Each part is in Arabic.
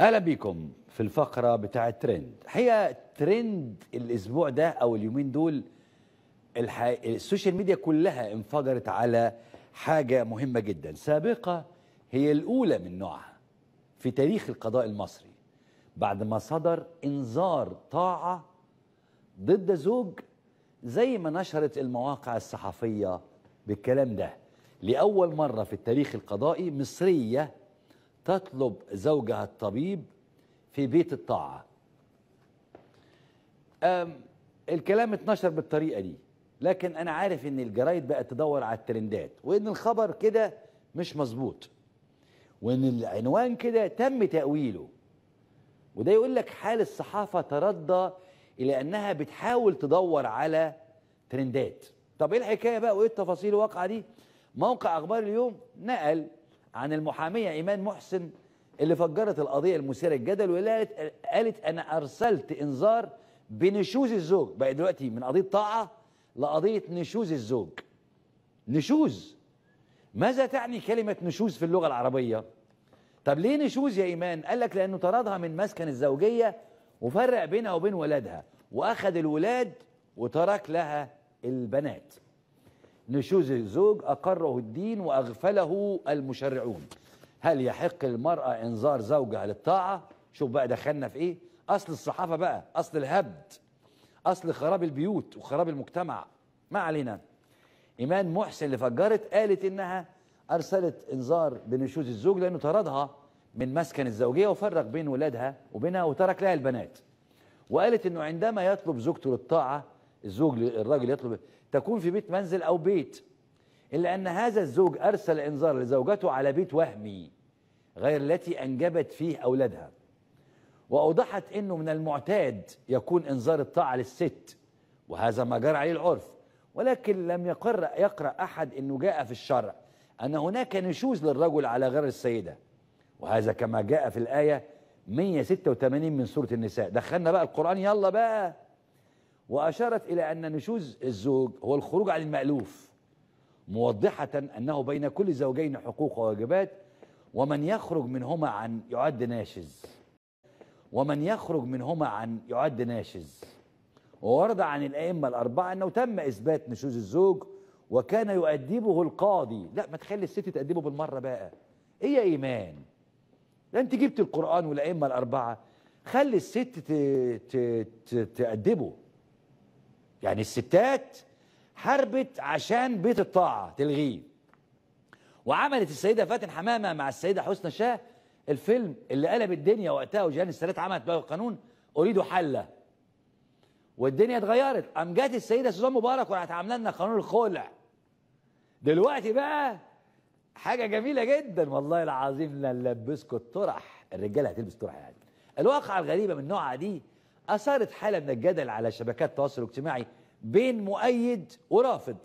اهلا بيكم في الفقره بتاع ترند حقيقه ترند الاسبوع ده او اليومين دول الح... السوشيال ميديا كلها انفجرت على حاجه مهمه جدا سابقه هي الاولى من نوعها في تاريخ القضاء المصري بعد ما صدر انذار طاعه ضد زوج زي ما نشرت المواقع الصحفيه بالكلام ده لاول مره في التاريخ القضائي مصريه تطلب زوجها الطبيب في بيت الطاعة الكلام اتنشر بالطريقة دي لكن أنا عارف إن الجرايد بقت تدور على الترندات وإن الخبر كده مش مظبوط وإن العنوان كده تم تأويله وده يقول لك حال الصحافة تردى إلى أنها بتحاول تدور على ترندات طب إيه الحكاية بقى وإيه التفاصيل الواقعة دي موقع أخبار اليوم نقل عن المحامية إيمان محسن اللي فجرت القضية المثيرة الجدل وقالت قالت أنا أرسلت إنذار بنشوز الزوج بقى دلوقتي من قضية طاعة لقضية نشوز الزوج نشوز ماذا تعني كلمة نشوز في اللغة العربية طب ليه نشوز يا إيمان قال لك لأنه طردها من مسكن الزوجية وفرق بينها وبين ولادها وأخذ الولاد وترك لها البنات نشوز الزوج أقره الدين وأغفله المشرعون هل يحق المرأة إنذار زوجها للطاعة شوف بقى دخلنا في إيه أصل الصحافة بقى أصل الهبد أصل خراب البيوت وخراب المجتمع ما علينا إيمان محسن اللي فجرت قالت إنها أرسلت إنذار بنشوز الزوج لأنه طردها من مسكن الزوجية وفرق بين ولادها وبينها وترك لها البنات وقالت إنه عندما يطلب زوجته للطاعة الزوج الراجل يطلب تكون في بيت منزل أو بيت إلا أن هذا الزوج أرسل إنذار لزوجته على بيت وهمي غير التي أنجبت فيه أولادها وأوضحت أنه من المعتاد يكون إنذار الطاعة للست وهذا ما جرى عليه العرف ولكن لم يقر يقرأ أحد أنه جاء في الشرع أن هناك نشوز للرجل على غير السيدة وهذا كما جاء في الآية 186 من سورة النساء دخلنا بقى القرآن يلا بقى وأشارت إلى أن نشوز الزوج هو الخروج عن المألوف موضحة أنه بين كل زوجين حقوق وواجبات ومن يخرج منهما عن يعد ناشز ومن يخرج منهما عن يعد ناشز وورد عن الأئمة الأربعة أنه تم إثبات نشوز الزوج وكان يؤدبه القاضي لا ما تخلي الست تأدبه بالمرة بقى إيه يا إيمان لا أنت جبت القرآن والأئمة الأربعة خلي الست ت... تأدبه يعني الستات حاربت عشان بيت الطاعة تلغيه وعملت السيدة فاتن حمامة مع السيدة حسنى شاه الفيلم اللي قلب الدنيا وقتها وجهان السادات عملت بقى القانون أريد حلة والدنيا اتغيرت قام جت السيدة سوزان مبارك وراحت عامله لنا قانون الخلع دلوقتي بقى حاجة جميلة جدا والله العظيم نلبسكوا الطرح الرجالة هتلبس طرح يعني الواقعة الغريبة من نوعها دي أثارت حالة من الجدل على شبكات التواصل الاجتماعي بين مؤيد ورافض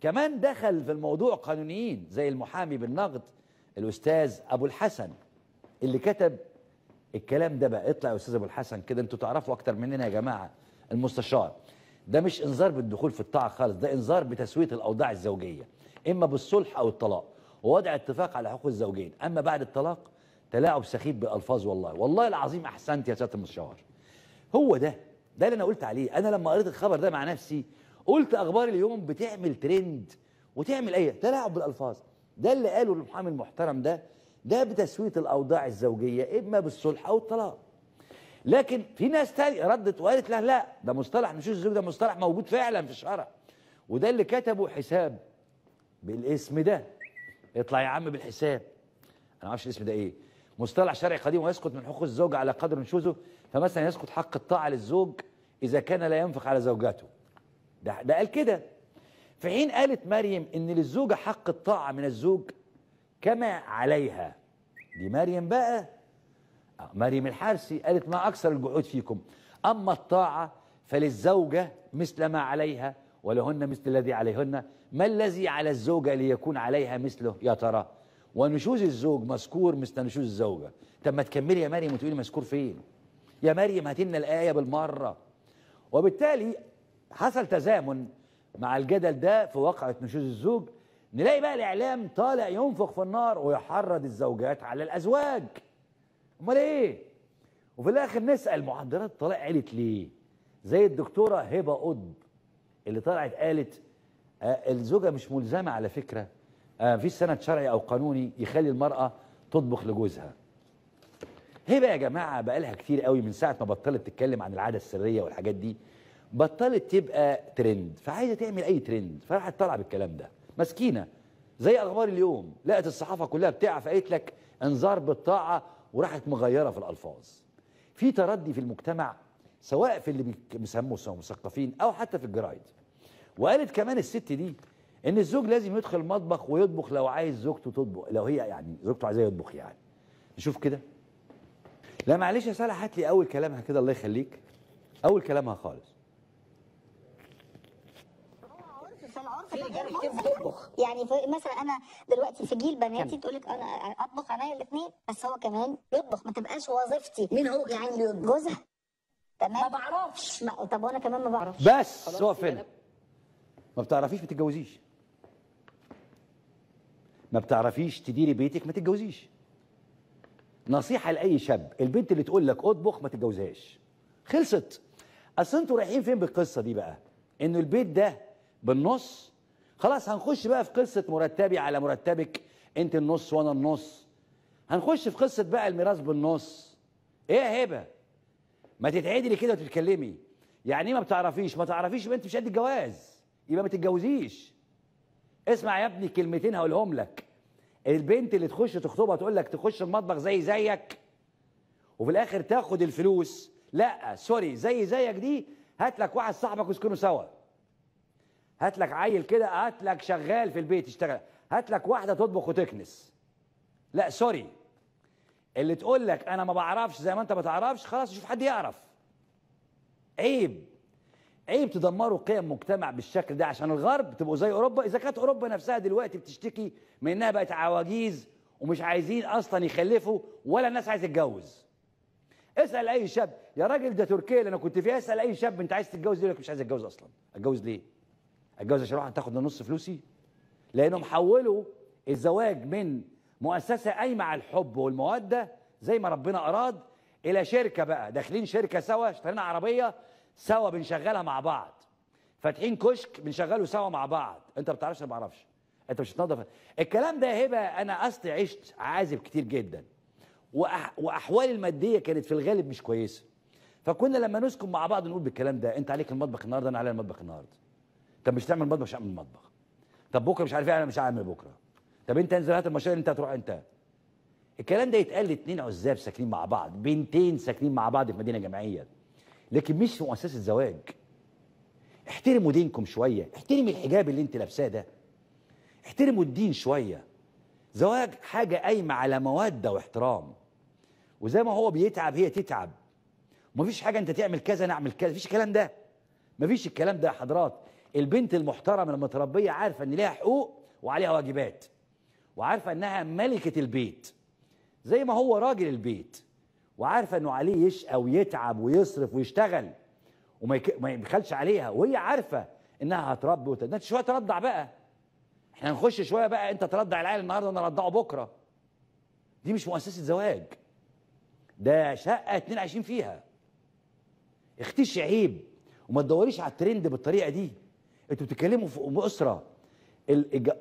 كمان دخل في الموضوع قانونيين زي المحامي بالنقد الأستاذ أبو الحسن اللي كتب الكلام ده بقى اطلع يا أستاذ أبو الحسن كده أنتوا تعرفوا أكتر مننا يا جماعة المستشار ده مش انذار بالدخول في الطاعة خالص ده انذار بتسوية الأوضاع الزوجية إما بالصلح أو الطلاق ووضع اتفاق على حقوق الزوجين أما بعد الطلاق تلاعب سخيف بالألفاظ والله والله العظيم أحسنت يا سيادة المستشار هو ده ده اللي انا قلت عليه انا لما قريت الخبر ده مع نفسي قلت اخبار اليوم بتعمل ترند وتعمل ايه تلاعب بالالفاظ ده اللي قاله المحامي المحترم ده ده بتسويه الاوضاع الزوجيه اما بالصلح او الطلاق لكن في ناس تانية ردت وقالت لا لا ده مصطلح نشوز الزوج ده مصطلح موجود فعلا في الشرع وده اللي كتبه حساب بالاسم ده اطلع يا عم بالحساب انا ما اعرفش الاسم ده ايه مصطلح شرعي قديم ويسقط من حقوق الزوج على قدر نشوزه فمثلا يسقط حق الطاعة للزوج إذا كان لا ينفق على زوجته ده, ده قال كده في حين قالت مريم إن للزوجة حق الطاعة من الزوج كما عليها دي مريم بقى آه، مريم الحارسي قالت ما أكثر الجحود فيكم أما الطاعة فللزوجة مثل ما عليها ولهن مثل الذي عليهن ما الذي على الزوجة ليكون عليها مثله يا ترى ونشوز الزوج مذكور مثل نشوز الزوجة طب ما تكملي يا مريم وتقولي مذكور فين يا مريم هاتلنا الآية بالمرة وبالتالي حصل تزامن مع الجدل ده في واقعة نشوز الزوج نلاقي بقى الإعلام طالع ينفخ في النار ويحرض الزوجات على الأزواج أمال إيه؟ وفي الآخر نسأل معدلات الطلاق قالت ليه؟ زي الدكتورة هبة قطب اللي طلعت قالت آه الزوجة مش ملزمة على فكرة آه مفيش سند شرعي أو قانوني يخلي المرأة تطبخ لجوزها هي بقى يا جماعه بقى لها كتير قوي من ساعه ما بطلت تتكلم عن العاده السريه والحاجات دي بطلت تبقى ترند فعايزه تعمل اي ترند فراحت طالعه بالكلام ده مسكينه زي اخبار اليوم لقت الصحافه كلها بتاع فقالت لك انذار بالطاعه وراحت مغيره في الالفاظ في تردي في المجتمع سواء في اللي بيسموه مثقفين او حتى في الجرايد وقالت كمان الست دي ان الزوج لازم يدخل المطبخ ويطبخ لو عايز زوجته تطبخ لو هي يعني زوجته عايزاه يطبخ يعني نشوف كده لا معلش يا صالح هات لي اول كلامها كده الله يخليك اول كلامها خالص يعني مثلا انا دلوقتي في جيل بناتي تقول لك انا اطبخ انا الاثنين بس هو كمان بيطبخ ما تبقاش وظيفتي مين هو يعني جوزها تمام ما بعرفش ما طب وانا كمان ما بعرفش بس هو فين ما بتعرفيش ما تتجوزيش ما بتعرفيش تديري بيتك ما تتجوزيش نصيحه لاي شاب البنت اللي تقول لك اطبخ ما تتجوزهاش خلصت اصل انتوا رايحين فين بالقصه دي بقى انه البيت ده بالنص خلاص هنخش بقى في قصه مرتبي على مرتبك انت النص وانا النص هنخش في قصه بقى الميراث بالنص ايه يا هبه ما تتعدي لي كده وتتكلمي يعني ايه ما بتعرفيش ما تعرفيش يبقى انت مش قد الجواز يبقى ما تتجوزيش اسمع يا ابني كلمتين هقولهم لك البنت اللي تخش تخطبها تقول لك تخش المطبخ زي زيك وفي الاخر تاخد الفلوس لا سوري زي زيك دي هات لك واحد صاحبك واسكنوا سوا هات لك عيل كده هات لك شغال في البيت يشتغل هات لك واحده تطبخ وتكنس لا سوري اللي تقول لك انا ما بعرفش زي ما انت ما تعرفش خلاص شوف حد يعرف عيب عيب إيه، تدمروا قيم مجتمع بالشكل ده عشان الغرب تبقوا زي اوروبا اذا كانت اوروبا نفسها دلوقتي بتشتكي من انها بقت عواجيز ومش عايزين اصلا يخلفوا ولا الناس عايزه تتجوز اسال اي شاب يا راجل ده تركيا اللي انا كنت فيها اسال اي شاب انت عايز تتجوز ليه يقول لك مش عايز اتجوز اصلا اتجوز ليه اتجوز عشان اروح تاخد نص فلوسي لانهم حولوا الزواج من مؤسسه قايمه على الحب والموده زي ما ربنا اراد الى شركه بقى داخلين شركه سوا اشترينا عربيه سوا بنشغلها مع بعض فاتحين كشك بنشغله سوا مع بعض انت ما بتعرفش انا ما بعرفش انت مش هتنضف الكلام ده هبه انا اصلي عشت عازب كتير جدا وأح... واحوالي الماديه كانت في الغالب مش كويسه فكنا لما نسكن مع بعض نقول بالكلام ده انت عليك المطبخ النهارده انا علي المطبخ النهارده طب مش تعمل مطبخ مش هعمل مطبخ طب بكره مش عارف ايه انا مش هعمل بكره طب انت انزل هات المشاريع انت هتروح انت الكلام ده يتقال لاثنين عزاب ساكنين مع بعض بنتين ساكنين مع بعض في مدينه جامعيه لكن مش مؤسسه زواج احترموا دينكم شويه احترم الحجاب اللي انت لابساه ده احترموا الدين شويه زواج حاجه قايمه على موده واحترام وزي ما هو بيتعب هي تتعب مفيش حاجه انت تعمل كذا نعمل كذا مفيش الكلام ده مفيش الكلام ده يا حضرات البنت المحترمه المتربيه عارفه ان ليها حقوق وعليها واجبات وعارفه انها ملكه البيت زي ما هو راجل البيت وعارفه انه عليه يشقى ويتعب ويصرف ويشتغل وما يك... ما يبخلش عليها وهي عارفه انها هتربي وتنتج شويه ترضع بقى احنا نخش شويه بقى انت ترضع العيال النهارده انا ارضعه بكره دي مش مؤسسه زواج ده شقه اتنين عايشين فيها اختي عيب وما تدوريش على الترند بالطريقه دي انتوا بتتكلموا في اسره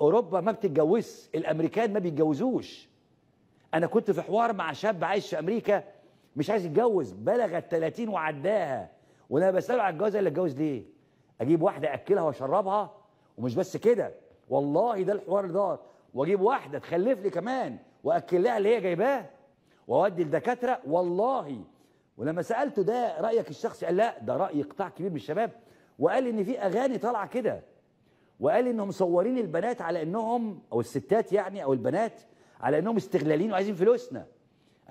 اوروبا ما بتتجوزش الامريكان ما بيتجوزوش انا كنت في حوار مع شاب عايش في امريكا مش عايز يتجوز بلغت 30 وعداها وانا بساله على الجواز اللي اتجوز ليه اجيب واحده اكلها واشربها ومش بس كده والله ده الحوار دار واجيب واحده تخلف لي كمان واكل لها اللي هي جايباه واودي الدكاتره والله ولما سالته ده رايك الشخصي قال لا ده راي قطاع كبير من الشباب وقال ان في اغاني طالعه كده وقال انهم مصورين البنات على انهم او الستات يعني او البنات على انهم استغلالين وعايزين فلوسنا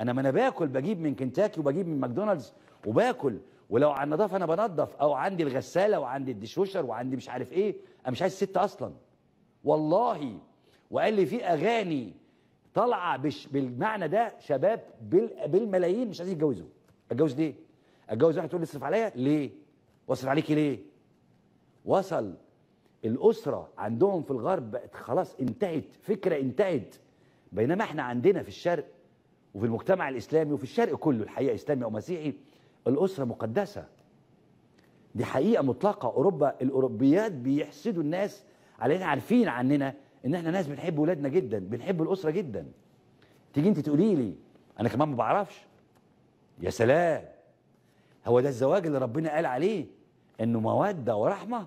انا ما انا باكل بجيب من كنتاكي وبجيب من ماكدونالدز وباكل ولو على النظافه انا بنظف او عندي الغساله وعندي الدشوشر وعندي مش عارف ايه انا مش عايز ست اصلا والله وقال لي في اغاني طالعه بالمعنى ده شباب بالملايين مش عايزين يتجوزوا اتجوز ليه اتجوز واحد تقول لي اصرف عليا ليه واصرف عليكي ليه وصل الاسره عندهم في الغرب بقت خلاص انتهت فكره انتهت بينما احنا عندنا في الشرق وفي المجتمع الاسلامي وفي الشرق كله الحقيقه اسلامي او مسيحي الاسره مقدسه دي حقيقه مطلقه اوروبا الاوروبيات بيحسدوا الناس علينا عارفين عننا ان احنا ناس بنحب ولادنا جدا بنحب الاسره جدا تيجي انت تقولي لي انا كمان ما بعرفش يا سلام هو ده الزواج اللي ربنا قال عليه انه موده ورحمه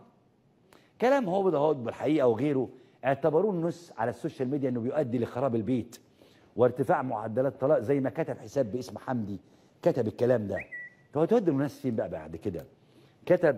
كلام هو ده بالحقيقه وغيره اعتبروه النص على السوشيال ميديا انه بيؤدي لخراب البيت وارتفاع معدلات الطلاق زي ما كتب حساب باسم حمدي كتب الكلام ده فهو تودي الناس فين بقى بعد كده كتب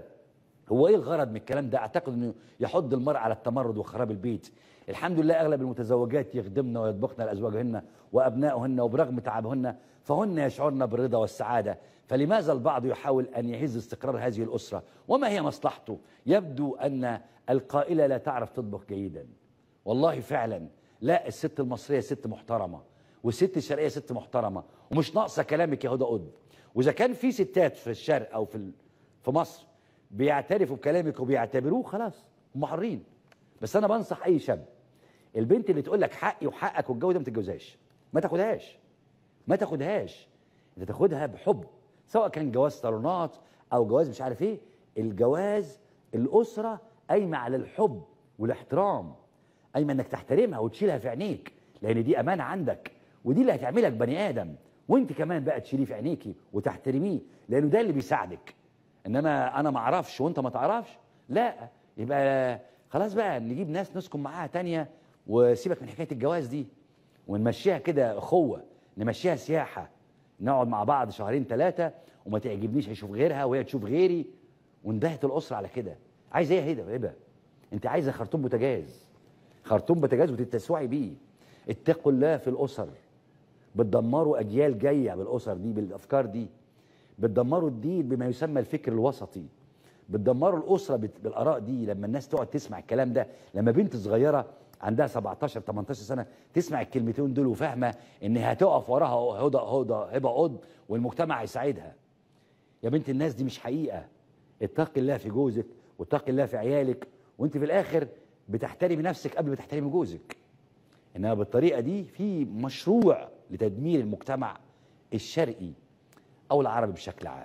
هو ايه الغرض من الكلام ده اعتقد انه يحض المرء على التمرد وخراب البيت الحمد لله اغلب المتزوجات يخدمن ويطبخن لازواجهن وابنائهن وبرغم تعبهن فهن يشعرن بالرضا والسعاده فلماذا البعض يحاول ان يهز استقرار هذه الاسره وما هي مصلحته يبدو ان القائله لا تعرف تطبخ جيدا والله فعلا لا الست المصريه ست محترمه والست الشرقيه ست محترمه ومش ناقصه كلامك يا هدى قد واذا كان في ستات في الشرق او في في مصر بيعترفوا بكلامك وبيعتبروه خلاص هم حرين بس انا بنصح اي شاب البنت اللي تقول لك حقي وحقك والجو ده ما تتجوزهاش ما تاخدهاش ما تاخدهاش انت تاخدها بحب سواء كان جواز صالونات او جواز مش عارف ايه الجواز الاسره قايمه على الحب والاحترام قايمه انك تحترمها وتشيلها في عينيك لان دي امانه عندك ودي اللي هتعملك بني ادم وانت كمان بقى تشيليه في عينيكي وتحترميه لانه ده اللي بيساعدك انما انا ما اعرفش وانت ما تعرفش لا يبقى خلاص بقى نجيب ناس نسكن معاها تانية وسيبك من حكايه الجواز دي ونمشيها كده اخوه نمشيها سياحه نقعد مع بعض شهرين ثلاثه وما تعجبنيش اشوف غيرها وهي تشوف غيري وانتهت الاسره على كده عايز ايه يا هبه انت عايزه خرطوم بوتاجاز خرطوم بتجاز بتتسوعي بيه اتقوا الله في الاسر بتدمروا اجيال جايه بالاسر دي بالافكار دي بتدمروا الدين بما يسمى الفكر الوسطي بتدمروا الاسره بالاراء دي لما الناس تقعد تسمع الكلام ده لما بنت صغيره عندها 17 18 سنه تسمع الكلمتين دول وفاهمه ان هتقف وراها هدى هدى هبه قد والمجتمع هيساعدها يا بنت الناس دي مش حقيقه اتقي الله في جوزك واتقي الله في عيالك وانت في الاخر بتحترمي نفسك قبل ما تحترمي جوزك انما بالطريقه دي في مشروع لتدمير المجتمع الشرقي او العربي بشكل عام